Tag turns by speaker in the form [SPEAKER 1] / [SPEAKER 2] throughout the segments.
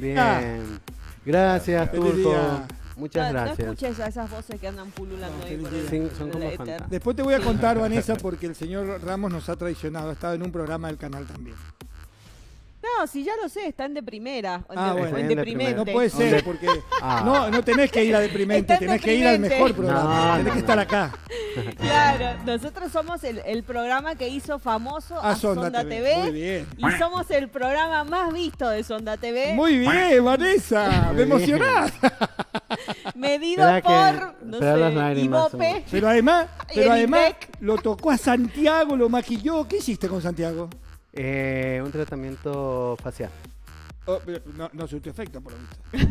[SPEAKER 1] Bien. Gracias, Turco. Muchas ah, gracias.
[SPEAKER 2] escuches a esas voces que andan pululando
[SPEAKER 1] Después te voy a contar, Vanessa, porque el señor Ramos nos ha traicionado. Ha estado en un programa del canal también.
[SPEAKER 2] No, si ya lo sé, están de primera. Ah, bueno, en No puede ser, porque no, ah. no tenés que ir a deprimente, tenés que ir al mejor programa. tenés que estar acá. Claro, nosotros somos el, programa que hizo famoso ah, a, Sonda, TV. Y somos el programa más visto de Sonda TV. Muy bien,
[SPEAKER 1] Vanessa, me emocionás.
[SPEAKER 2] Medido por,
[SPEAKER 1] no sé, Ibope. Pero además, pero además lo tocó a Santiago, lo maquilló. ¿Qué hiciste con Santiago?
[SPEAKER 3] Eh, un tratamiento facial.
[SPEAKER 1] Oh, no, se te afecta por lo visto.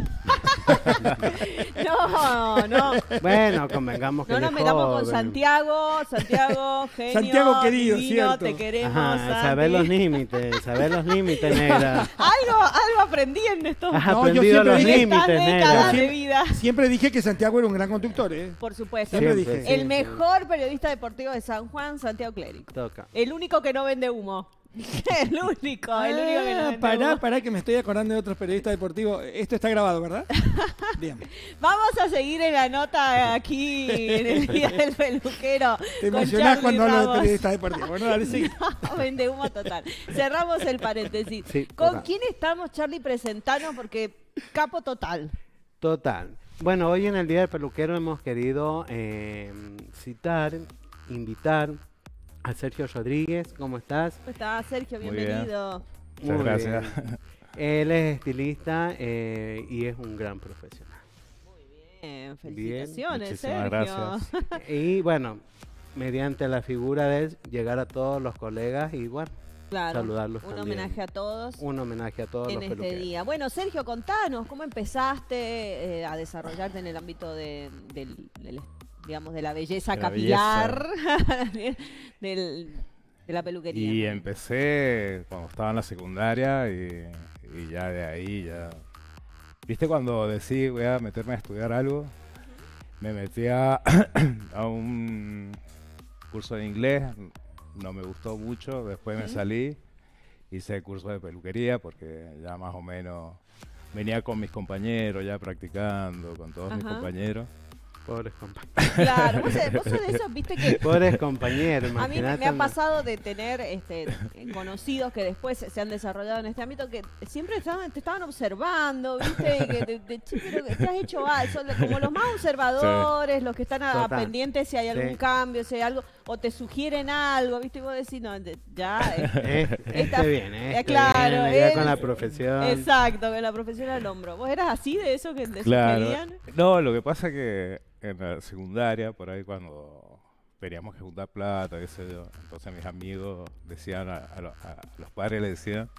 [SPEAKER 2] no, no. Bueno,
[SPEAKER 1] convengamos que. No nos metamos con
[SPEAKER 2] Santiago, Santiago, genio. Santiago querido, cierto. te queremos. saber los
[SPEAKER 3] límites, saber los límites, negra.
[SPEAKER 2] algo, algo aprendí en estos Has los límites, negra. Siempre, vida.
[SPEAKER 1] siempre dije que Santiago era un gran conductor, ¿eh?
[SPEAKER 2] Por supuesto. Siempre, dije. el mejor periodista deportivo de San Juan, Santiago Cleric. Toca. El único que no vende humo. el único, el único que no ah,
[SPEAKER 1] Pará, pará, que me estoy acordando de otros periodistas deportivos. Esto está grabado, ¿verdad?
[SPEAKER 2] Bien. Vamos a seguir en la nota aquí en el Día del Peluquero. Te emocionás cuando de periodistas deportivos. No, vende humo total. Cerramos el paréntesis. ¿Con quién estamos, Charlie? presentando? porque capo total.
[SPEAKER 3] Total. Bueno, hoy en el Día del Peluquero hemos querido eh, citar, invitar Sergio Rodríguez. ¿Cómo estás? ¿Cómo estás, Sergio? Bienvenido. Muchas gracias. Él es estilista eh, y es un gran profesional.
[SPEAKER 2] Muy bien, felicitaciones, Sergio. Gracias.
[SPEAKER 3] Y bueno, mediante la figura de él, llegar a todos los colegas y bueno,
[SPEAKER 2] saludarlos un homenaje a todos. Un
[SPEAKER 3] homenaje a todos en este
[SPEAKER 2] día. Bueno, Sergio, contanos cómo empezaste eh, a desarrollarte en el ámbito del, del, digamos, de la belleza capilar, de la peluquería. Y
[SPEAKER 4] empecé cuando estaba en la secundaria y, ya de ahí ya... ¿Viste cuando decidí voy a meterme a estudiar algo? Me metí a, un curso de inglés, no me gustó mucho, después me salí, hice el curso de peluquería porque ya más o menos venía con mis compañeros, ya practicando, con todos mis compañeros.
[SPEAKER 3] Pobres compañeros. Claro, vos, sos de esos, viste que. Pobres compañeros, A mí me, ha pasado
[SPEAKER 2] de tener este, conocidos que después se han desarrollado en este ámbito que siempre estaban, te estaban observando, viste, que te, has hecho algo. Son como los más observadores, los que están pendientes si hay algún cambio, si hay algo, o te sugieren algo, viste, y vos decís, no, ya. Eh, Está bien, este eh, este claro. Bien, con la profesión. Exacto, con la profesión al hombro. ¿Vos eras así de eso que te sugerían?
[SPEAKER 4] No, lo que pasa que en la secundaria, por ahí cuando teníamos que juntar plata, Entonces mis amigos decían, a, los padres les decían,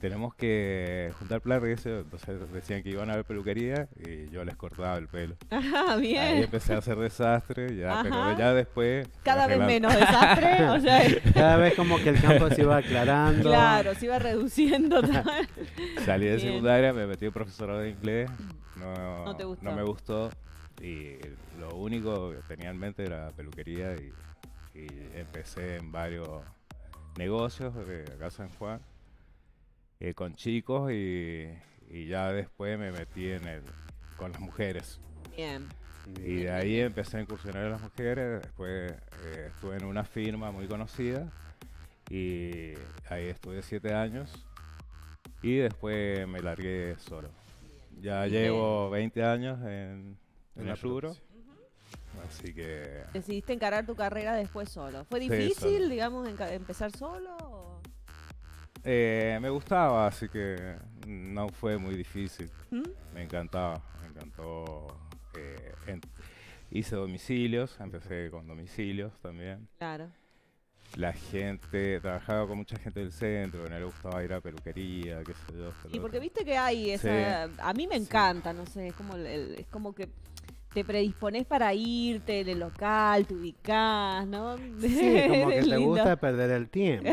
[SPEAKER 4] tenemos que juntar plata, Entonces decían que iban a ver peluquería y yo les cortaba el pelo. ah bien. Ahí empecé a hacer desastre, ya, pero ya después... Cada vez menos desastre, o sea... Cada vez como que el campo se iba aclarando. Claro, se
[SPEAKER 2] iba reduciendo. Salí de secundaria,
[SPEAKER 4] me metí en profesorado de inglés. No, gustó. no me gustó. Y lo único que tenía en mente era peluquería y, empecé en varios negocios de eh, acá San Juan eh, con chicos y, ya después me metí en el, con las mujeres. Bien. Y de ahí empecé a incursionar en las mujeres, después eh, estuve en una firma muy conocida y ahí estuve siete años y después me largué solo. Ya llevo 20 años en, en, Así que...
[SPEAKER 2] Decidiste encarar tu carrera después solo. ¿Fue difícil, digamos, empezar solo?
[SPEAKER 4] Eh, me gustaba, así que no fue muy difícil. ¿Mm? Me encantaba, me encantó. Eh, hice domicilios, empecé con domicilios también. Claro. La gente, trabajaba con mucha gente del centro, que no le gustaba ir a peluquería, qué sé yo. Y porque viste
[SPEAKER 2] que hay esa... A mí me encanta, no sé, es como, es como que te predispones para irte del local, te ubicás, ¿no? Sí, como que te gusta
[SPEAKER 3] perder el tiempo.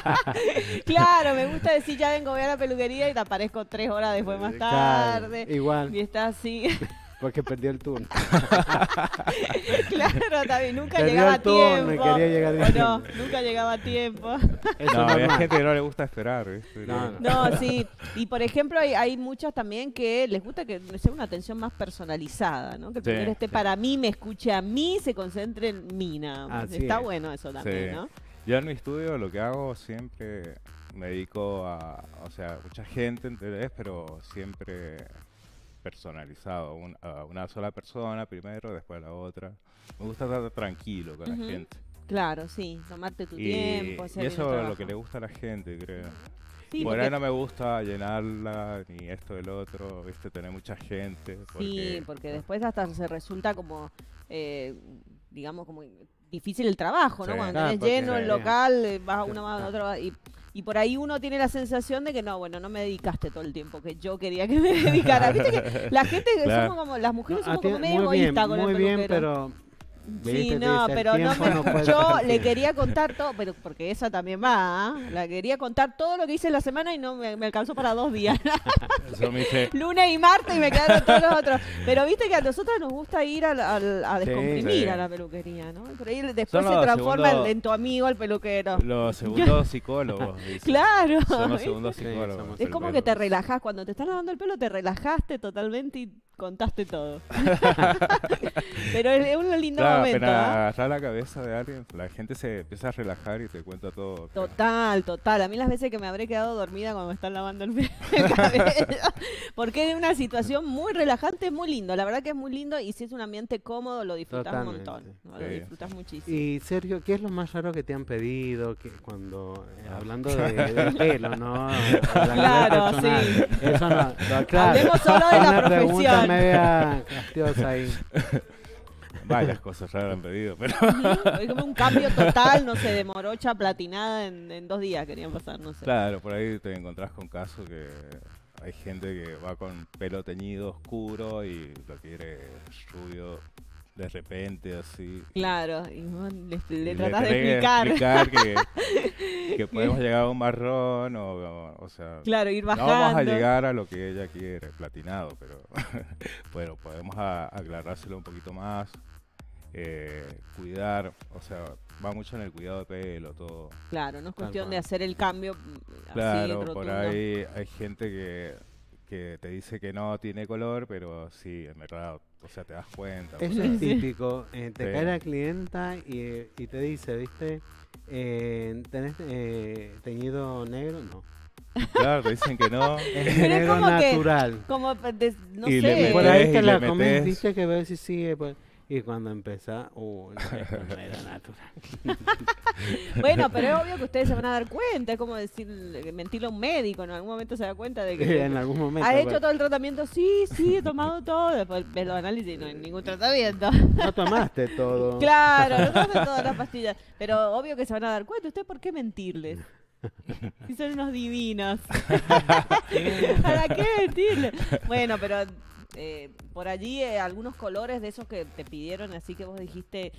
[SPEAKER 2] claro, me gusta decir ya vengo voy a la peluquería y te aparezco tres horas después más tarde. igual. Y estás así.
[SPEAKER 3] que perdí el turno.
[SPEAKER 2] claro, David, nunca llegaba el tiempo. quería llegar no, nunca llegaba a tiempo. Eso no, hay gente
[SPEAKER 4] que no le gusta esperar. No, sí.
[SPEAKER 2] Y por ejemplo, hay, muchas muchos también que les gusta que sea una atención más personalizada, ¿no? Que el sí, esté para mí, me escuche a mí, se concentre en mí. No, Está bueno eso también, ¿no?
[SPEAKER 4] Yo en mi estudio lo que hago siempre me dedico a, o sea, mucha gente, ¿entendés? Pero siempre personalizado, una sola persona primero, después a la otra. Me gusta estar tranquilo con la gente.
[SPEAKER 2] Claro, sí, tomarte tu tiempo. y eso es lo
[SPEAKER 4] que le gusta a la gente, creo. por ahí no me gusta llenarla, ni esto del otro, ¿viste? tener mucha gente. Sí,
[SPEAKER 2] porque después hasta se resulta como, eh, digamos, como difícil el trabajo, ¿no? Cuando claro, tenés lleno el local, eh, vas a una más a otra y y por ahí uno tiene la sensación de que no, bueno, no me dedicaste todo el tiempo que yo quería que me dedicara. Viste que la gente, como, las mujeres somos como medio egoístas con Muy el bien, pero sí, no, pero no, me, escuchó, yo le quería contar todo, pero porque esa también va, ¿ah? la quería contar todo lo que hice la semana y no me, alcanzó para dos días. Lunes y martes y me quedaron todos los otros. Pero viste que a nosotros nos gusta ir al, a, descomprimir a la peluquería, ¿no? Por ahí después se transforma en tu amigo el peluquero. Los segundos
[SPEAKER 4] psicólogos. claro. segundos psicólogos. es como que te
[SPEAKER 2] relajas, cuando te están lavando el pelo te relajaste totalmente y contaste todo. Pero es un lindo momento. ¿ah?
[SPEAKER 4] agarrar la cabeza de alguien, la gente se empieza a relajar y te cuenta todo.
[SPEAKER 2] Total, total. A mí las veces que me habré quedado dormida cuando me están lavando el pelo Porque es una situación muy relajante, muy lindo. La verdad que es muy lindo y si es un ambiente cómodo lo disfrutas un montón. Lo disfrutas muchísimo.
[SPEAKER 3] Y Sergio, ¿qué es lo más raro que te han pedido que cuando eh, hablando de, pelo, no? claro, sí.
[SPEAKER 2] Eso Hablemos solo de la profesión media
[SPEAKER 4] castiosa ahí. Varias cosas raras han pedido, pero... como un cambio total, no sé, de morocha
[SPEAKER 2] platinada en, en dos días querían pasar, no sé.
[SPEAKER 4] Claro, por ahí te encontrás con casos que hay gente que va con pelo teñido oscuro y lo quiere rubio de repente, así.
[SPEAKER 2] Claro, y le, le, tratas de explicar.
[SPEAKER 4] que, podemos llegar a un marrón, o, o, sea. Claro, ir bajando. No vamos a llegar a lo que ella quiere, platinado, pero bueno, podemos a, aclarárselo un poquito más. Eh, cuidar, o sea, va mucho en el cuidado de pelo, todo. Claro, no es cuestión
[SPEAKER 2] de hacer el cambio. Mm, claro, por ahí
[SPEAKER 4] hay gente que, que te dice que no tiene color, pero sí, en verdad o sea, te das cuenta. Eso es típico. Eh, te cae la
[SPEAKER 3] clienta y, y te dice, ¿viste? Eh, ¿Tenés eh, teñido negro? No. Claro, te dicen que no. Es negro natural.
[SPEAKER 2] como, pues, no sé. por ahí te la comiste
[SPEAKER 3] que ver si sigue. Pues, y cuando empezá, uh, no, era natural. bueno, pero es obvio que
[SPEAKER 2] ustedes se van a dar cuenta. Es como decir, mentirle a un médico. En algún momento se da cuenta de que. en algún momento. ha hecho pues. todo el tratamiento? Sí, sí, he tomado todo. Después ves los análisis no hay ningún tratamiento. no tomaste todo. claro, no tomaste todas las pastillas. Pero obvio que se van a dar cuenta. ¿Usted por qué mentirles? Si son unos divinos. ¿Para qué mentirles? Bueno, pero eh, por allí eh, algunos colores de esos que te pidieron, así que vos dijiste,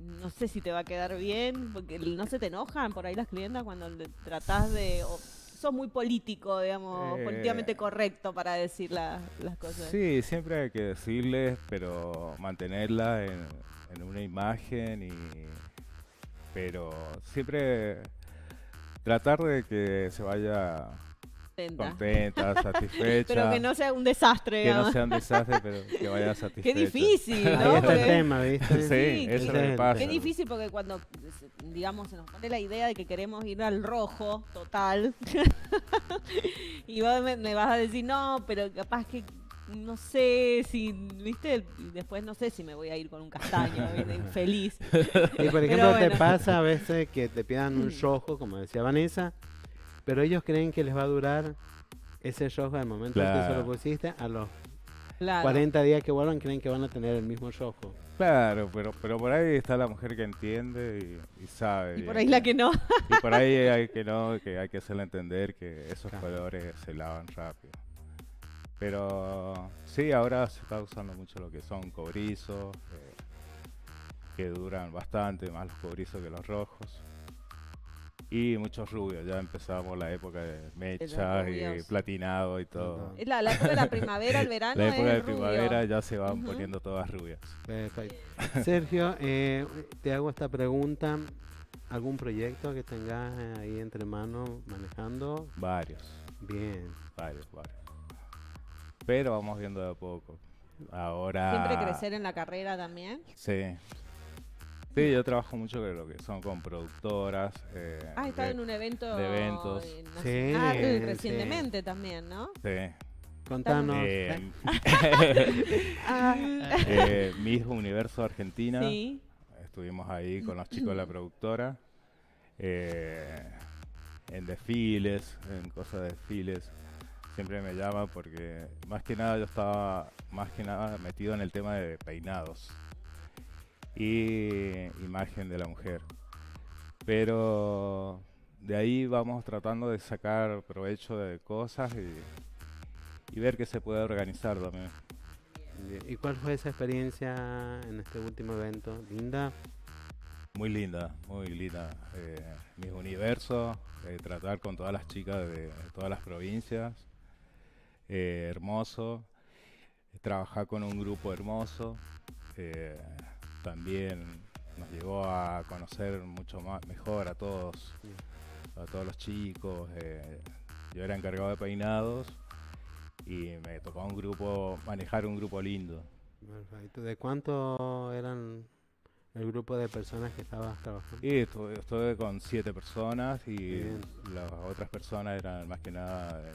[SPEAKER 2] no sé si te va a quedar bien, porque no se te enojan por ahí las clientas cuando tratás de... o sos muy político, digamos, eh, políticamente correcto para decir las cosas.
[SPEAKER 4] Sí, siempre hay que decirles, pero mantenerla en, en una imagen y... Pero siempre tratar de que se vaya contenta. satisfecha. pero que no sea un desastre. Que no sea un desastre, pero que vaya satisfecha. Qué difícil, ¿no? Ahí está el tema, ¿viste? Sí, eso es pasa. Qué
[SPEAKER 2] difícil porque cuando, digamos, se nos pone la idea de que queremos ir al rojo total. y vos me, vas a decir, no, pero capaz que no sé si, viste, después no sé si me voy a ir con un castaño feliz. Y por ejemplo, te pasa a
[SPEAKER 3] veces que te pidan un rojo como decía Vanessa, pero ellos creen que les va a durar ese rojo al momento en que se lo pusiste a los 40 días que vuelvan, creen que van a tener el mismo rojo. Claro, pero, pero por ahí está la mujer que entiende y, sabe. Y por ahí la que, no.
[SPEAKER 4] Y por ahí hay que no, que hay que hacerle entender que esos colores se lavan rápido. Pero sí, ahora se está usando mucho lo que son cobrizos, eh, que duran bastante, más los cobrizos que los rojos. Y muchos rubios, ya empezamos la época de mechas y platinado y todo. es la, época de la primavera, el verano. La época de primavera ya se van poniendo todas rubias.
[SPEAKER 3] Sergio, eh, te hago esta pregunta. ¿Algún proyecto que tengas eh, ahí entre manos manejando?
[SPEAKER 4] Varios. Bien. Varios, varios. Pero vamos viendo de a poco. Ahora. Siempre crecer
[SPEAKER 2] en la carrera también.
[SPEAKER 4] Sí, Sí, yo trabajo mucho con lo que son con productoras. Eh, ah, estado en un evento. De eventos. Sí, recientemente también, ¿no? Sí. Contanos. Eh, eh, eh Universo Argentina. Sí. Estuvimos ahí con los chicos de la productora. Eh, en desfiles, en cosas de desfiles. Siempre me llama porque más que nada yo estaba más que nada metido en el tema de peinados y imagen de la mujer. Pero de ahí vamos tratando de sacar provecho de cosas y, ver qué se puede organizar también.
[SPEAKER 3] ¿Y cuál fue esa experiencia en este último evento? ¿Linda?
[SPEAKER 4] Muy linda, muy linda. Eh, mi mis universos, eh, tratar con todas las chicas de, todas las provincias, eh, hermoso. Trabajar con un grupo hermoso también nos llevó a conocer mucho más, mejor a todos, a todos los chicos. Eh, yo era encargado de peinados y me tocó un grupo, manejar un grupo lindo.
[SPEAKER 3] ¿De cuánto eran el grupo de personas que estabas trabajando?
[SPEAKER 4] Y estuve, con siete personas y las otras personas eran más que nada eh,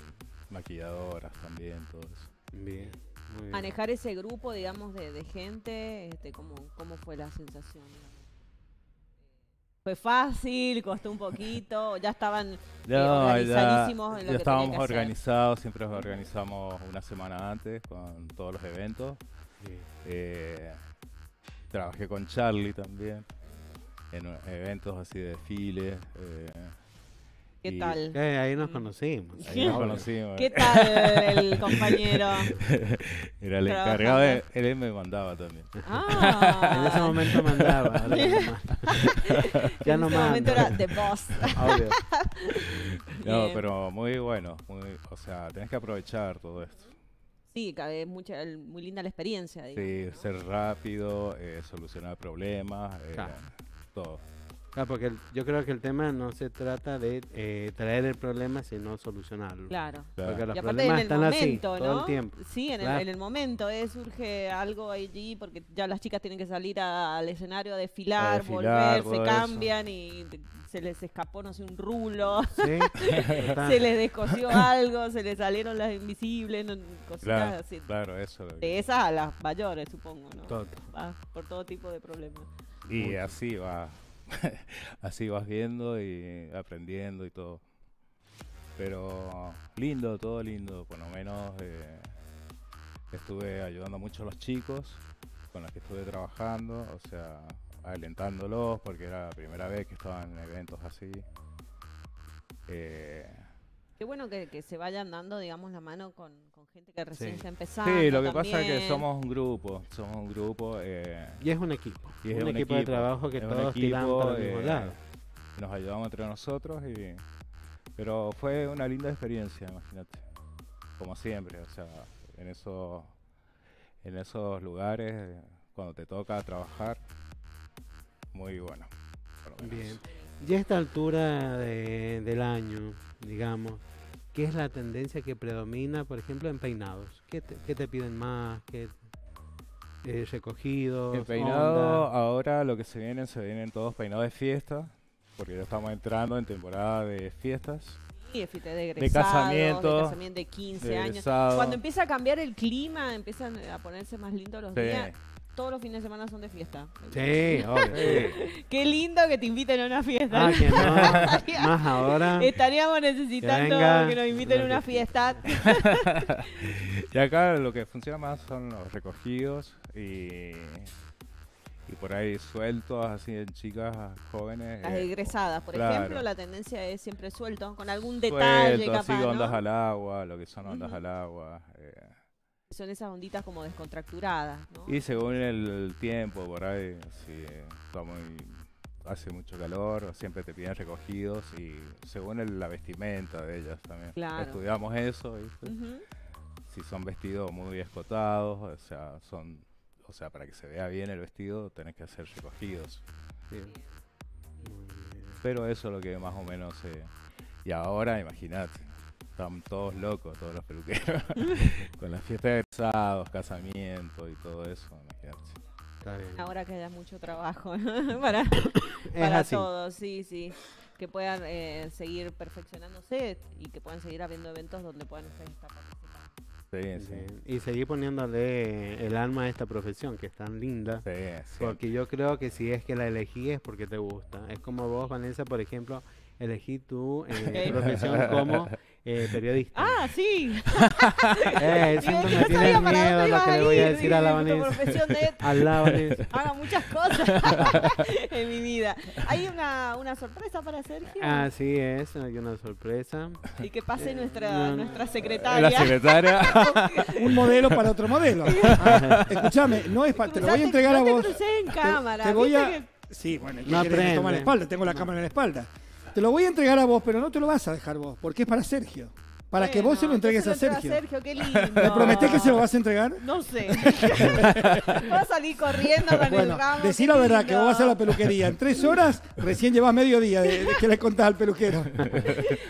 [SPEAKER 2] maquilladoras también, todo eso. Bien manejar ese grupo, digamos, de, gente, este, ¿cómo, fue la sensación? ¿Fue fácil? ¿Costó un poquito? ¿Ya estaban eh, ya, estábamos
[SPEAKER 4] organizados, siempre nos organizamos una semana antes con todos los eventos. Eh, trabajé con Charlie también en eh, eventos así de desfiles. ¿Qué tal?
[SPEAKER 3] ahí nos conocimos. ¿Qué
[SPEAKER 4] tal el compañero? Era el encargado,
[SPEAKER 3] él me mandaba también.
[SPEAKER 4] Ah. en ese momento mandaba. ya no En ese momento era de boss. Obvio. No, pero muy bueno. Muy, o sea, tenés que aprovechar todo esto.
[SPEAKER 2] Sí, cabe eh, mucha, muy linda la experiencia.
[SPEAKER 4] sí, ser
[SPEAKER 3] rápido, eh, solucionar problemas, eh, todo. Ah, porque yo creo que el tema no se trata de eh, traer el problema, sino solucionarlo. Claro. y aparte problemas en el momento, así, ¿no? Sí, en, el,
[SPEAKER 2] momento eh, surge algo allí, porque ya las chicas tienen que salir al escenario a desfilar, volver, se cambian y se les escapó, no sé, un rulo, ¿Sí? se les descosió algo, se les salieron las invisibles, no, cositas así. Claro, eso. De esas a las mayores, supongo, ¿no? por todo tipo de problemas. Y
[SPEAKER 4] así va Así vas viendo y aprendiendo y todo. Pero lindo, todo lindo. Por lo menos eh, estuve ayudando mucho a los chicos con los que estuve trabajando, o sea, alentándolos porque era la primera vez que estaban en eventos así. Eh,
[SPEAKER 2] Qué bueno que, se vayan dando, digamos, la mano con, gente que recién ha Sí, lo que pasa es que somos
[SPEAKER 4] un grupo, somos un grupo.
[SPEAKER 3] Eh, y es un equipo, es un, equipo, de trabajo que todos tiramos para eh,
[SPEAKER 4] Nos ayudamos entre nosotros, y, pero fue una linda experiencia, imagínate. Como siempre, o sea, en esos, en esos lugares,
[SPEAKER 3] cuando te toca
[SPEAKER 4] trabajar, muy bueno.
[SPEAKER 3] Bien. Y a esta altura de, del año, digamos, ¿Qué es la tendencia que predomina, por ejemplo, en peinados? ¿Qué te, piden más? ¿Qué eh, recogidos? En peinado,
[SPEAKER 4] ahora lo que se vienen, se vienen todos peinados de fiesta, porque ya estamos entrando en temporada de fiestas. Sí, de, de casamiento, de casamiento 15 años. Cuando
[SPEAKER 2] empieza a cambiar el clima, empiezan a ponerse más lindos los días todos los fines de semana son de fiesta. Sí, obvio. Qué lindo que te inviten a una fiesta. Ah, que no. Más ahora. Estaríamos necesitando que, nos inviten a una fiesta.
[SPEAKER 4] y acá lo que funciona más son los recogidos y, y por ahí sueltos, así en chicas jóvenes. Las eh, egresadas, por ejemplo,
[SPEAKER 2] la tendencia es siempre suelto, con algún detalle suelto, Sueltos, Así, ondas
[SPEAKER 4] al agua, lo que son ondas al agua. Eh,
[SPEAKER 2] son esas onditas como descontracturadas,
[SPEAKER 4] ¿no? Y según el tiempo, por ahí, si hace mucho calor, siempre te piden recogidos y según la vestimenta de ellas también. Claro. Estudiamos eso, ¿viste? Si son vestidos muy escotados, o sea, son, o sea, para que se vea bien el vestido, tenés que hacer recogidos. ¿sí? Pero eso es lo que más o menos... y ahora, imagínate están todos locos, todos los peluqueros. con las fiestas de casados, casamiento y todo eso,
[SPEAKER 2] Ahora queda mucho trabajo para, todos, sí, sí. Que puedan eh, seguir perfeccionándose y que puedan seguir habiendo eventos donde puedan estar
[SPEAKER 3] participando. Y seguir poniéndole el alma a esta profesión que es tan linda. Sí, porque yo creo que si es que la elegí es porque te gusta. Es como vos, Vanessa, por ejemplo, elegí eh, tu eh, profesión como eh, periodista.
[SPEAKER 2] Ah, sí. eh, siempre me tiene miedo lo que le voy a decir a la Vanessa. a la Vanessa. Haga muchas cosas en mi vida. ¿Hay una, una, sorpresa para Sergio? ah
[SPEAKER 3] sí es, hay una sorpresa. Y que pase eh, nuestra, nuestra eh, secretaria. La
[SPEAKER 4] secretaria. Un
[SPEAKER 1] modelo para otro modelo. escúchame, no es para. Te lo voy a entregar a vos. Te, en cámara. Te, voy a. Sí, bueno, no aprende. Tomar la espalda, tengo la cámara en la espalda. Te lo voy a entregar a vos, pero no te lo vas a dejar vos, porque es para Sergio. Para que vos se lo entregues a Sergio. A Sergio qué lindo. ¿Le prometés que se lo vas a entregar? No sé. Voy a salir corriendo con el ramo. Decí la verdad, que vos vas a la peluquería. En tres horas, recién llevas medio día de que le contás al peluquero.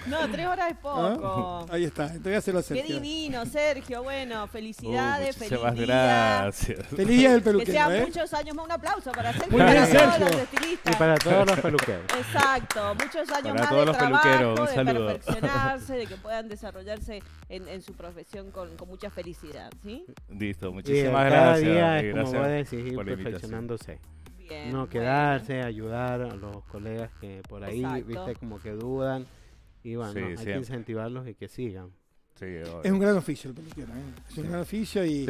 [SPEAKER 2] no, tres horas es poco.
[SPEAKER 1] ¿Ah? Ahí está, entregáselo a Sergio. Qué
[SPEAKER 2] divino, Sergio. Bueno, felicidades, uh,
[SPEAKER 4] gracias. Feliz
[SPEAKER 2] día del peluquero. Que sean ¿eh? muchos años más. Un aplauso para Sergio. Muy bien, Sergio. Todos los Y para todos los peluqueros. Exacto, muchos años para más todos de los trabajo, peluqueros. Un de saludo. perfeccionarse, de que puedan desarrollar desarrollarse en, su profesión con, mucha felicidad, ¿sí?
[SPEAKER 3] Listo, muchísimas gracias. Día es como puede decir, perfeccionándose. no quedarse, ayudar a los colegas que por ahí, viste, como que dudan. Y bueno, hay que incentivarlos y que sigan es un gran oficio
[SPEAKER 1] el peluquero, ¿eh? es un gran oficio y,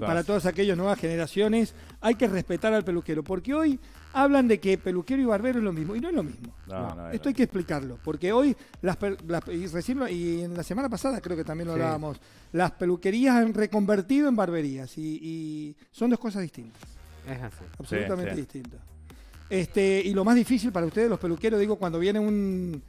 [SPEAKER 1] para todas aquellas nuevas generaciones hay que respetar al peluquero, porque hoy hablan de que peluquero y barbero es lo mismo, y no es lo mismo. Esto hay que explicarlo, porque hoy, las, y, recién, y en la semana pasada creo que también lo hablábamos, las peluquerías han reconvertido en barberías y, son dos cosas distintas.
[SPEAKER 3] Es Absolutamente distintas.
[SPEAKER 1] Este, y lo más difícil para ustedes, los peluqueros, digo, cuando viene un,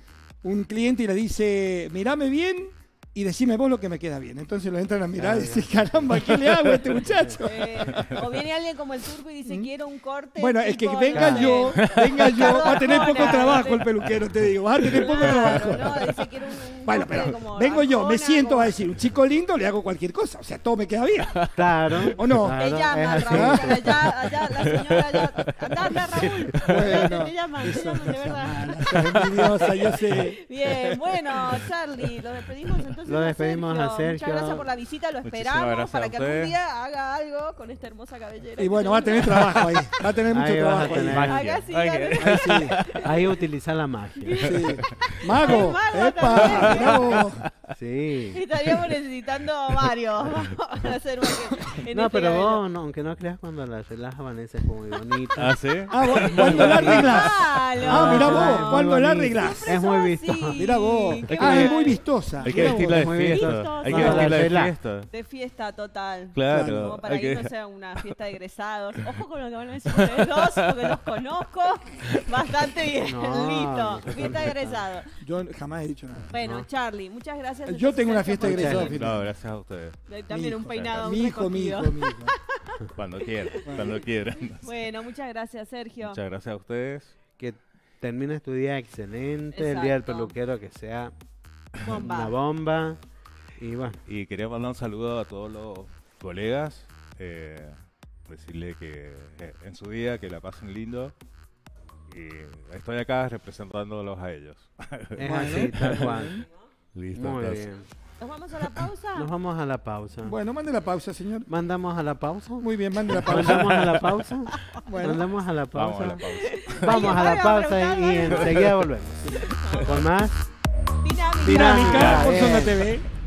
[SPEAKER 1] un cliente y le dice, mirame bien, y decime vos lo que me queda bien. Entonces lo entran a mirar y dicen, caramba, ¿qué le hago a este muchacho? Eh,
[SPEAKER 3] o viene
[SPEAKER 2] alguien como el turco y dice, mm. quiero un corte. Bueno, es que venga yo, venga yo, va a tener poco trabajo
[SPEAKER 1] el peluquero, te digo, va a tener poco trabajo. bueno, pero vengo yo, me siento a decir, un chico lindo le hago cualquier cosa, o sea, todo me queda bien. Claro. ¿O no? Claro, llama, Raúl, allá, allá, la señora, allá, anda, anda, Raúl. Bueno, llaman, me llaman, de verdad.
[SPEAKER 4] diosa, yo sé. Bien, bueno, Charlie, lo despedimos
[SPEAKER 2] lo despedimos a Sergio. Muchas gracias por la visita, lo esperamos para que algún día haga algo con esta hermosa cabellera. Y bueno, va a tener trabajo ahí. Va a tener mucho trabajo. Ahí. Acá sí, okay. ahí, utiliza la magia. Mago, mago epa, mago. Sí. Estaríamos necesitando varios para hacer en No, este pero vos,
[SPEAKER 3] no, aunque no creas, cuando la arreglas es muy bonita. ¿Ah, sí? Ah, bueno, ah, ah, cuando la arreglas. Ah, mira vos, cuando la arreglas. Es muy vistosa. mira vos. Ah, es muy vistosa. Hay que vestirla de fiesta. Hay que vestirla de fiesta.
[SPEAKER 2] De fiesta total. Claro, Como para que- no sea una fiesta de egresados. Ojo con lo que van a decir ustedes dos, porque los conozco bastante bien. Listo. Fiesta de egresados.
[SPEAKER 1] Yo jamás he dicho nada. Bueno,
[SPEAKER 2] Charlie, muchas gracias yo tengo una fiesta de No, gracias a ustedes. También un peinado. Mi hijo, mi hijo, mi hijo.
[SPEAKER 4] Cuando quieran, cuando
[SPEAKER 3] quieran.
[SPEAKER 2] Bueno, muchas gracias, Sergio. Muchas
[SPEAKER 3] gracias a ustedes. Que termine tu día excelente, el día del peluquero que sea una bomba. Y bueno. Y quería mandar un saludo a todos los colegas. Eh, decirle que
[SPEAKER 4] eh, en su día que la pasen lindo. Y estoy acá representándolos a ellos. Es así, tal cual. Listo. Muy bien. ¿Nos vamos a la pausa? Nos
[SPEAKER 3] vamos a la pausa. Bueno, mande la pausa, señor. ¿Mandamos a la pausa? Muy bien, mande la pausa. ¿Mandamos a la pausa? ¿Mandamos a la pausa? Vamos a la pausa, y, enseguida volvemos. Con más... Dinámica. por Zona
[SPEAKER 1] TV.